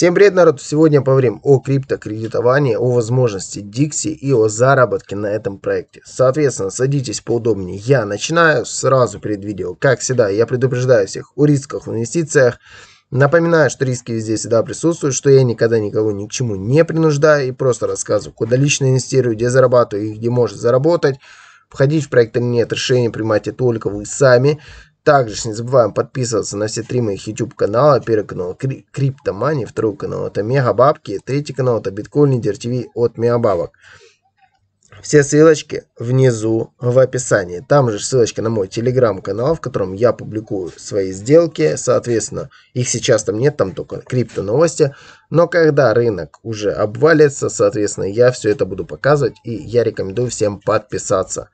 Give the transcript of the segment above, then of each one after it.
Всем привет, народ! Сегодня поговорим о криптокредитовании, о возможности Dixie и о заработке на этом проекте. Соответственно, садитесь поудобнее. Я начинаю сразу перед видео. Как всегда, я предупреждаю всех о рисках в инвестициях. Напоминаю, что риски везде всегда присутствуют, что я никогда никого ни к чему не принуждаю и просто рассказываю, куда лично инвестирую, где зарабатываю и где можно заработать. Входить в проект или нет, решение принимайте только вы сами. Также не забываем подписываться на все три моих YouTube канала. Первый канал Кри Криптомани, второй канал это мега бабки, третий канал это Биткоин Лидер ТВ от Мегабабок. Все ссылочки внизу в описании. Там же ссылочка на мой телеграм-канал, в котором я публикую свои сделки. Соответственно, их сейчас там нет, там только крипто новости. Но когда рынок уже обвалится, соответственно, я все это буду показывать. И я рекомендую всем подписаться.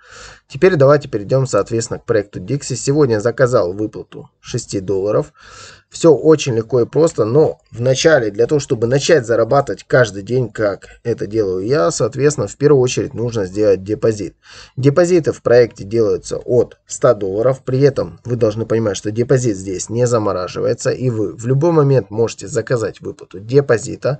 Теперь давайте перейдем, соответственно, к проекту Dixie. Сегодня заказал выплату 6 долларов. Все очень легко и просто, но в начале, для того, чтобы начать зарабатывать каждый день, как это делаю я, соответственно, в первую очередь нужно сделать депозит. Депозиты в проекте делаются от 100 долларов, при этом вы должны понимать, что депозит здесь не замораживается, и вы в любой момент можете заказать выплату депозита,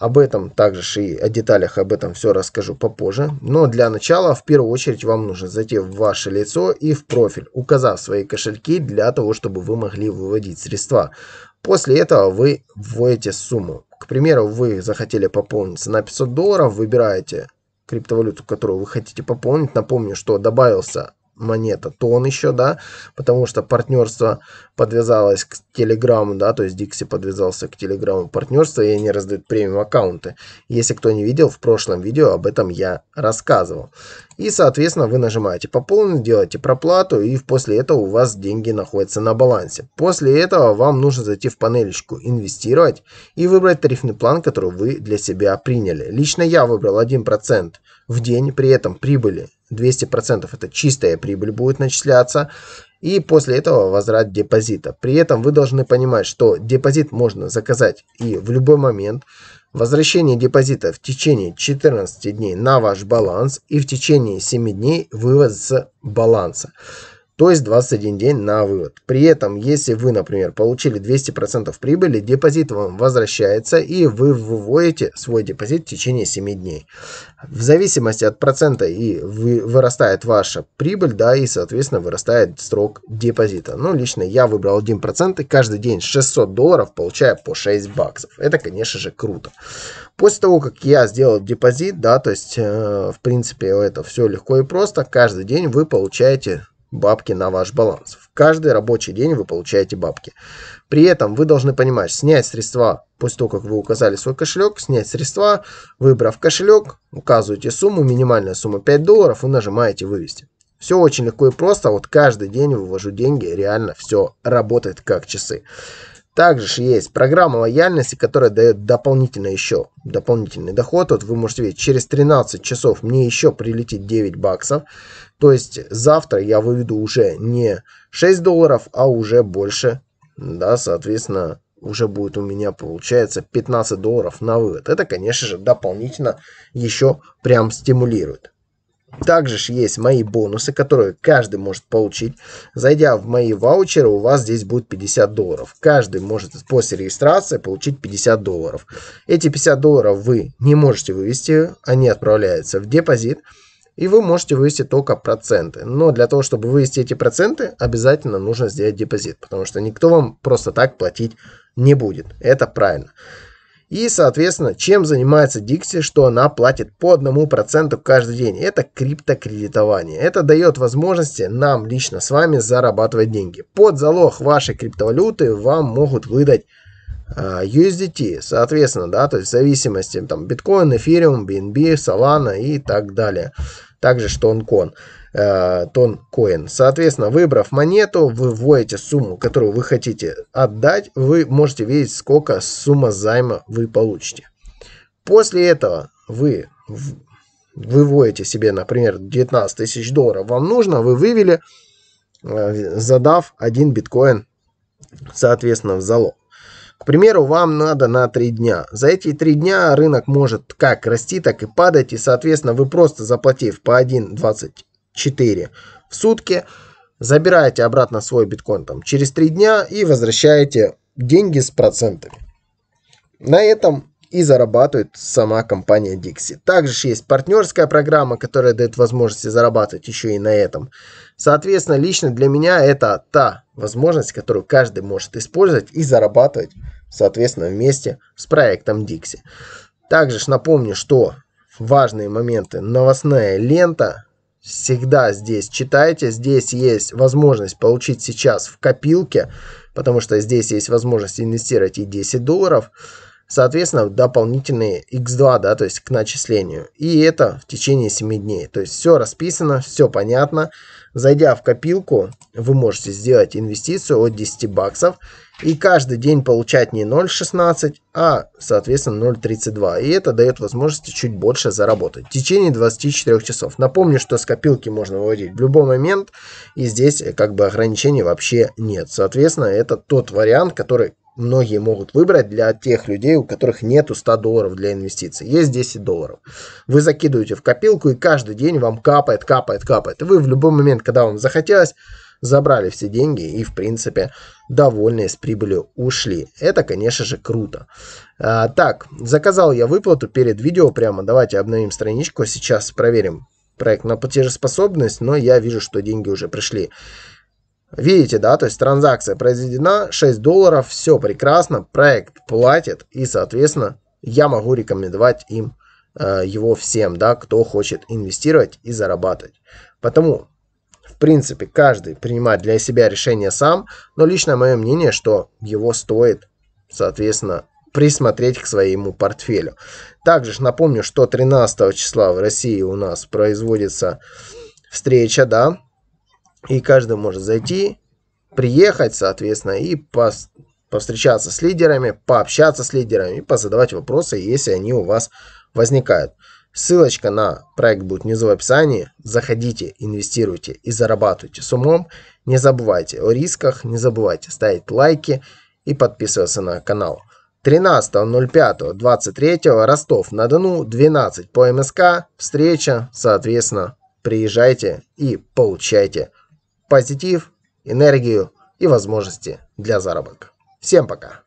об этом также и о деталях об этом все расскажу попозже. Но для начала в первую очередь вам нужно зайти в ваше лицо и в профиль, указав свои кошельки для того, чтобы вы могли выводить средства. После этого вы вводите сумму. К примеру, вы захотели пополниться на 500 долларов, выбираете криптовалюту, которую вы хотите пополнить. Напомню, что добавился монета, тон еще, да, потому что партнерство подвязалось к Телеграму, да, то есть дикси подвязался к Телеграму партнерство и они раздают премиум аккаунты. Если кто не видел, в прошлом видео об этом я рассказывал. И, соответственно, вы нажимаете «Пополнить», делаете проплату, и после этого у вас деньги находятся на балансе. После этого вам нужно зайти в панелечку «Инвестировать» и выбрать тарифный план, который вы для себя приняли. Лично я выбрал 1% в день, при этом прибыли 200% это чистая прибыль будет начисляться. И после этого возврат депозита. При этом вы должны понимать, что депозит можно заказать и в любой момент. Возвращение депозита в течение 14 дней на ваш баланс и в течение 7 дней вывод с баланса то есть 21 день на вывод. При этом, если вы, например, получили 200% прибыли, депозит вам возвращается и вы выводите свой депозит в течение 7 дней. В зависимости от процента и вы, вырастает ваша прибыль, да, и, соответственно, вырастает срок депозита. Ну, лично я выбрал 1% и каждый день 600 долларов получая по 6 баксов. Это, конечно же, круто. После того, как я сделал депозит, да, то есть, э, в принципе, это все легко и просто, каждый день вы получаете бабки на ваш баланс. В каждый рабочий день вы получаете бабки. При этом вы должны понимать, снять средства после того, как вы указали свой кошелек, снять средства, выбрав кошелек, указываете сумму, минимальная сумма 5 долларов и нажимаете «Вывести». Все очень легко и просто, а вот каждый день вывожу деньги, реально все работает как часы. Также же есть программа лояльности, которая дает дополнительно еще дополнительный доход. Вот вы можете видеть, через 13 часов мне еще прилетит 9 баксов. То есть завтра я выведу уже не 6 долларов, а уже больше. Да, соответственно, уже будет у меня, получается, 15 долларов на вывод. Это, конечно же, дополнительно еще прям стимулирует. Также же есть мои бонусы, которые каждый может получить. Зайдя в мои ваучеры, у вас здесь будет 50 долларов. Каждый может после регистрации получить 50 долларов. Эти 50 долларов вы не можете вывести, они отправляются в депозит. И вы можете вывести только проценты. Но для того, чтобы вывести эти проценты, обязательно нужно сделать депозит. Потому что никто вам просто так платить не будет. Это правильно. И, соответственно, чем занимается Dixie, что она платит по 1% каждый день. Это криптокредитование. Это дает возможности нам лично с вами зарабатывать деньги. Под залог вашей криптовалюты вам могут выдать а, USDT, соответственно, да, то есть в зависимости там биткоин, эфириум, BNB, Solana и так далее. Также что он кон. Э, тон коин. Соответственно, выбрав монету, вы вводите сумму, которую вы хотите отдать. Вы можете видеть, сколько сумма займа вы получите. После этого вы выводите себе, например, 19 тысяч долларов вам нужно, вы вывели, э, задав один биткоин, соответственно, в залог. К примеру, вам надо на 3 дня. За эти 3 дня рынок может как расти, так и падать. И, соответственно, вы просто заплатив по 1,20 4 в сутки, забираете обратно свой биткоин там, через 3 дня и возвращаете деньги с процентами. На этом и зарабатывает сама компания Dixie. Также есть партнерская программа, которая дает возможность зарабатывать еще и на этом. Соответственно, лично для меня это та возможность, которую каждый может использовать и зарабатывать, соответственно, вместе с проектом Dixie. Также ж напомню, что важные моменты. Новостная лента, всегда здесь читайте. Здесь есть возможность получить сейчас в копилке, потому что здесь есть возможность инвестировать и 10 долларов соответственно, дополнительные x2, да, то есть к начислению. И это в течение 7 дней. То есть все расписано, все понятно. Зайдя в копилку, вы можете сделать инвестицию от 10 баксов и каждый день получать не 0,16, а, соответственно, 0,32. И это дает возможность чуть больше заработать в течение 24 часов. Напомню, что с копилки можно выводить в любой момент, и здесь э, как бы ограничений вообще нет. Соответственно, это тот вариант, который многие могут выбрать для тех людей, у которых нету 100 долларов для инвестиций. Есть 10 долларов. Вы закидываете в копилку, и каждый день вам капает, капает, капает. И вы в любой момент, когда вам захотелось, забрали все деньги и, в принципе, довольные с прибылью ушли. Это, конечно же, круто. А, так, заказал я выплату перед видео прямо. Давайте обновим страничку. Сейчас проверим проект на платежеспособность, но я вижу, что деньги уже пришли. Видите, да, то есть транзакция произведена, 6 долларов, все прекрасно, проект платит, и, соответственно, я могу рекомендовать им э, его всем, да, кто хочет инвестировать и зарабатывать. Потому, в принципе, каждый принимает для себя решение сам, но личное мое мнение, что его стоит, соответственно, присмотреть к своему портфелю. Также напомню, что 13 числа в России у нас производится встреча, да, и каждый может зайти, приехать, соответственно, и пос повстречаться с лидерами, пообщаться с лидерами, позадавать вопросы, если они у вас возникают. Ссылочка на проект будет внизу в описании. Заходите, инвестируйте и зарабатывайте с умом. Не забывайте о рисках, не забывайте ставить лайки и подписываться на канал. 13.05.23 Ростов на Дону, 12 по МСК, встреча, соответственно, приезжайте и получайте позитив, энергию и возможности для заработка. Всем пока!